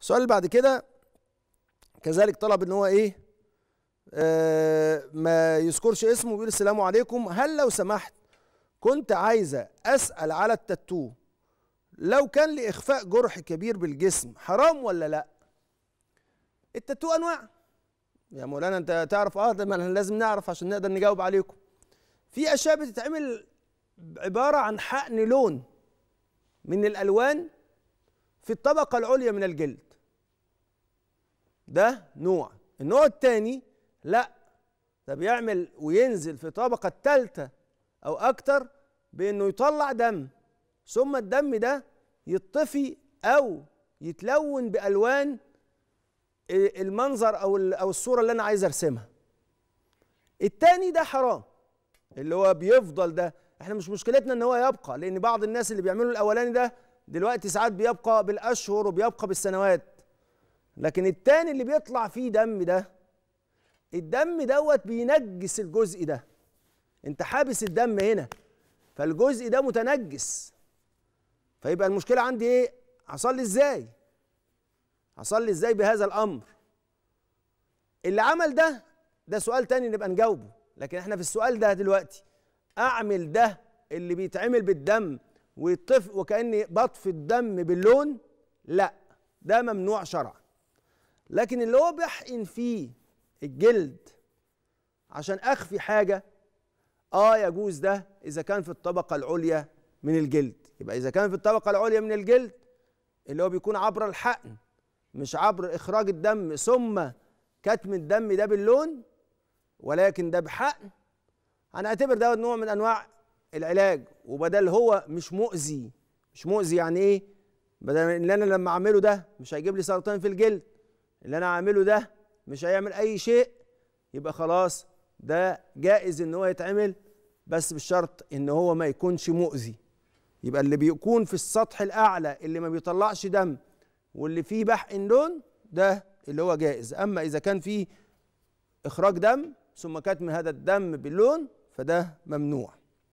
السؤال اللي بعد كده كذلك طلب ان هو ايه آه ما يذكرش اسمه بيقول السلام عليكم هل لو سمحت كنت عايزه اسال على التاتو لو كان لاخفاء جرح كبير بالجسم حرام ولا لا التاتو انواع يا مولانا انت تعرف اه ده ما لازم نعرف عشان نقدر نجاوب عليكم في اشياء بتتعمل عباره عن حقن لون من الالوان في الطبقه العليا من الجلد ده نوع النوع الثاني لا ده بيعمل وينزل في الطبقه الثالثه او اكتر بانه يطلع دم ثم الدم ده يطفي او يتلون بالوان المنظر او او الصوره اللي انا عايز ارسمها التاني ده حرام اللي هو بيفضل ده احنا مش مشكلتنا ان هو يبقى لان بعض الناس اللي بيعملوا الاولاني ده دلوقتي ساعات بيبقى بالاشهر وبيبقى بالسنوات لكن التاني اللي بيطلع فيه دم ده الدم دوت بينجس الجزء ده انت حابس الدم هنا فالجزء ده متنجس فيبقى المشكله عندي ايه هصلي ازاي هصلي ازاي بهذا الامر اللي عمل ده ده سؤال تاني نبقى نجاوبه لكن احنا في السؤال ده دلوقتي اعمل ده اللي بيتعمل بالدم ويطف وكاني بطفي الدم باللون لا ده ممنوع شرعا لكن اللي هو بحقن فيه الجلد عشان اخفي حاجه اه يجوز ده اذا كان في الطبقه العليا من الجلد يبقى اذا كان في الطبقه العليا من الجلد اللي هو بيكون عبر الحقن مش عبر اخراج الدم ثم كتم الدم ده باللون ولكن ده بحقن هنعتبر ده نوع من انواع العلاج وبدل هو مش مؤذي مش مؤذي يعني ايه بدل ان انا لما اعمله ده مش هيجيب لي سرطان في الجلد اللي انا عامله ده مش هيعمل اي شيء يبقى خلاص ده جائز ان هو يتعمل بس بشرط ان هو ما يكونش مؤذي يبقى اللي بيكون في السطح الاعلى اللي ما بيطلعش دم واللي فيه بحق لون ده اللي هو جائز اما اذا كان فيه اخراج دم ثم كتم هذا الدم باللون فده ممنوع